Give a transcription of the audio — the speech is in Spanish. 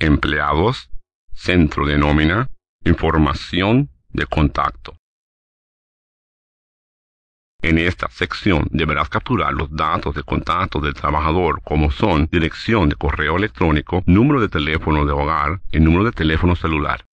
empleados, centro de nómina, información de contacto. En esta sección deberás capturar los datos de contacto del trabajador como son dirección de correo electrónico, número de teléfono de hogar y número de teléfono celular.